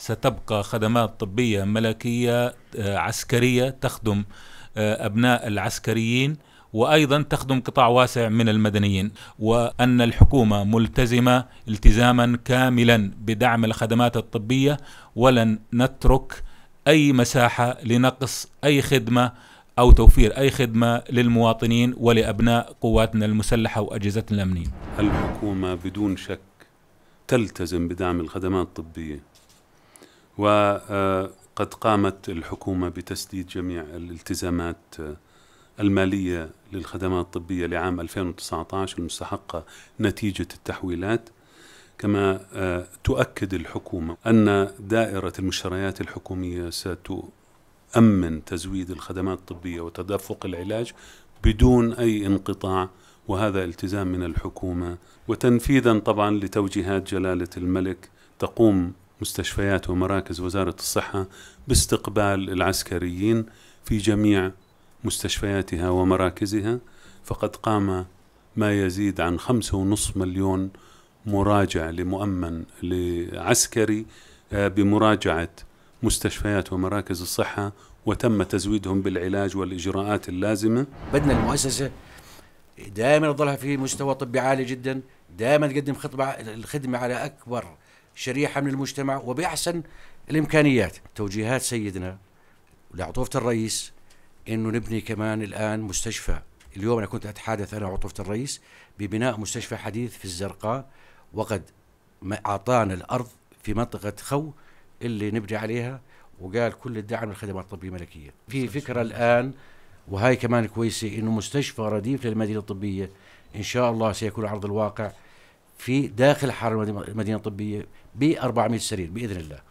ستبقى خدمات طبية ملكية آه، عسكرية تخدم آه، أبناء العسكريين وايضا تخدم قطاع واسع من المدنيين وان الحكومه ملتزمه التزاما كاملا بدعم الخدمات الطبيه ولن نترك اي مساحه لنقص اي خدمه او توفير اي خدمه للمواطنين ولابناء قواتنا المسلحه واجهزتنا الامنيه. الحكومه بدون شك تلتزم بدعم الخدمات الطبيه وقد آه، قامت الحكومة بتسديد جميع الالتزامات آه، المالية للخدمات الطبية لعام 2019 المستحقة نتيجة التحويلات كما آه، تؤكد الحكومة أن دائرة المشتريات الحكومية ستؤمن تزويد الخدمات الطبية وتدفق العلاج بدون أي انقطاع وهذا التزام من الحكومة وتنفيذا طبعا لتوجيهات جلالة الملك تقوم مستشفيات ومراكز وزارة الصحة باستقبال العسكريين في جميع مستشفياتها ومراكزها فقد قام ما يزيد عن خمسة ونصف مليون مراجع لمؤمن لعسكري آه، بمراجعة مستشفيات ومراكز الصحة وتم تزويدهم بالعلاج والإجراءات اللازمة بدنا المؤسسة دائما تظلها في مستوى طبي عالي جدا دائما تقدم خطبة الخدمة على أكبر شريحه من المجتمع وباحسن الامكانيات توجيهات سيدنا لعطوفه الرئيس انه نبني كمان الان مستشفى اليوم انا كنت اتحدث انا وعطوفه الرئيس ببناء مستشفى حديث في الزرقاء وقد اعطانا الارض في منطقه خو اللي نبني عليها وقال كل الدعم للخدمات الطبيه الملكيه في فكره الان وهاي كمان كويسه انه مستشفى رديف للمدينه الطبيه ان شاء الله سيكون عرض الواقع في داخل حرم المدينه الطبيه ب 400 سرير باذن الله